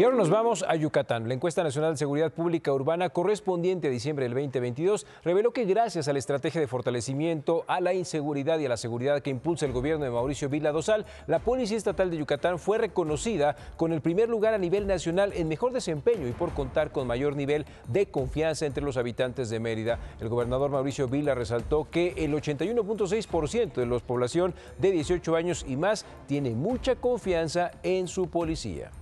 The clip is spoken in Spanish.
Y ahora nos vamos a Yucatán. La encuesta nacional de seguridad pública urbana correspondiente a diciembre del 2022 reveló que gracias a la estrategia de fortalecimiento a la inseguridad y a la seguridad que impulsa el gobierno de Mauricio Vila Dosal, la Policía Estatal de Yucatán fue reconocida con el primer lugar a nivel nacional en mejor desempeño y por contar con mayor nivel de confianza entre los habitantes de Mérida. El gobernador Mauricio Vila resaltó que el 81.6% de la población de 18 años y más tiene mucha confianza en su policía.